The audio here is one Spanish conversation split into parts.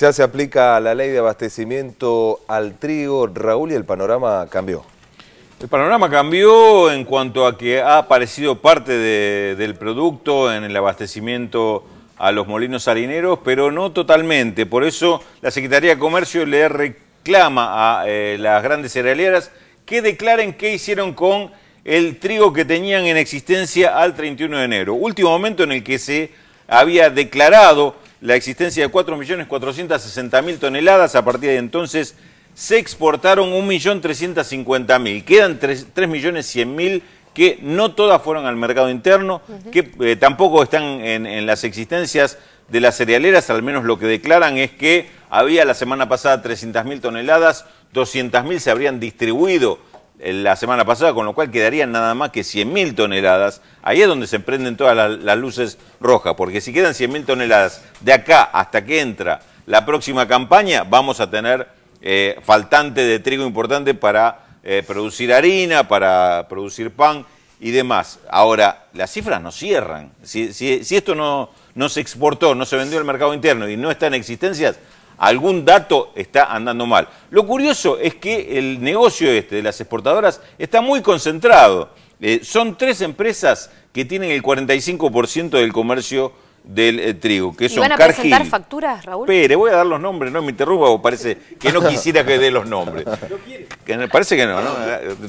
Ya se aplica la ley de abastecimiento al trigo, Raúl, y el panorama cambió. El panorama cambió en cuanto a que ha aparecido parte del producto en el abastecimiento a los molinos harineros, pero no totalmente. Por eso la Secretaría de Comercio le reclama a eh, las grandes cerealeras que declaren qué hicieron con el trigo que tenían en existencia al 31 de enero. Último momento en el que se había declarado la existencia de 4.460.000 toneladas. A partir de entonces se exportaron 1.350.000. Quedan 3.100.000 que no todas fueron al mercado interno, que eh, tampoco están en, en, las existencias de las cerealeras, al menos lo que declaran es que había la semana pasada 300.000 toneladas, 200.000 se habrían distribuido eh, la semana pasada, con lo cual quedarían nada más que 100.000 toneladas. Ahí es donde se prenden todas las, luces rojas, porque si quedan 100.000 toneladas de acá hasta que entra la próxima campaña, vamos a tener eh, faltante de trigo importante para eh, producir harina, para producir pan y demás. Ahora, las cifras no cierran. Si, esto no, no se exportó, no se vendió al mercado interno y no está en existencias, algún dato está andando mal. Lo curioso es que el negocio este de las exportadoras está muy concentrado. Eh, son tres empresas que tienen el 45% del comercio del eh, trigo, que ¿Y van a presentar facturas, Raúl? Espere, voy a dar los nombres, no me interrumpa, parece que no quisiera que dé los nombres. No parece que no, ¿no?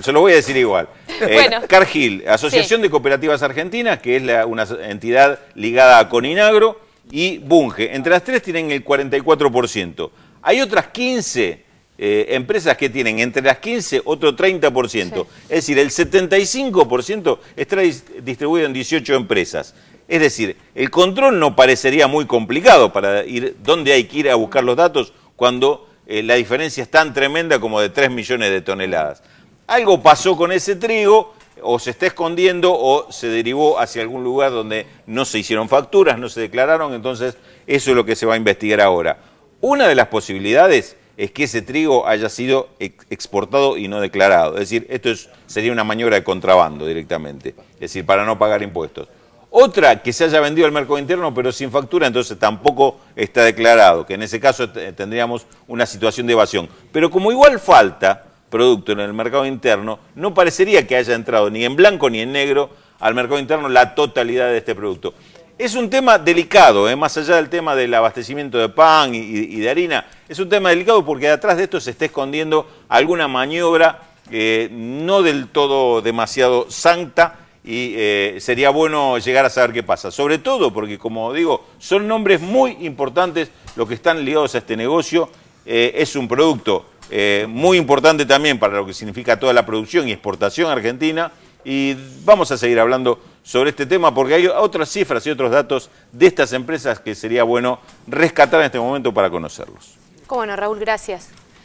Se lo voy a decir igual. Cargil, eh, Cargill, Asociación de Cooperativas Argentinas, que es una entidad ligada a Coninagro, y Bunge. Entre las tres tienen el 44%. Hay otras 15 eh, empresas que tienen entre las 15 otro 30%. Es decir, el 75% está distribuido en 18 empresas. Es decir, el control no parecería muy complicado para ir dónde hay que ir a buscar los datos cuando eh, la diferencia es tan tremenda como de 3 millones de toneladas. Algo pasó con ese trigo o se está escondiendo o se derivó hacia algún lugar donde no se hicieron facturas, no se declararon, entonces eso es lo que se va a investigar ahora. Una de las posibilidades es que ese trigo haya sido exportado y no declarado. Es decir, esto sería una maniobra de contrabando directamente, es decir, para no pagar impuestos. Otra que se haya vendido al mercado interno pero sin factura, entonces tampoco está declarado, que en ese caso tendríamos una situación de evasión. Pero como igual falta, producto en el mercado interno, no parecería que haya entrado ni en blanco ni en negro al mercado interno la totalidad de este producto. Es un tema delicado, ¿eh? más allá del tema del abastecimiento de pan y, de harina, es un tema delicado porque detrás de esto se está escondiendo alguna maniobra eh, no del todo demasiado santa y eh, sería bueno llegar a saber qué pasa. Sobre todo porque, como digo, son nombres muy importantes los que están ligados a este negocio. es un producto eh, muy importante también para lo que significa toda la producción y exportación argentina. Y vamos a seguir hablando sobre este tema porque hay otras cifras y otros datos de estas empresas que sería bueno rescatar en este momento para conocerlos. Cómo Raúl, gracias.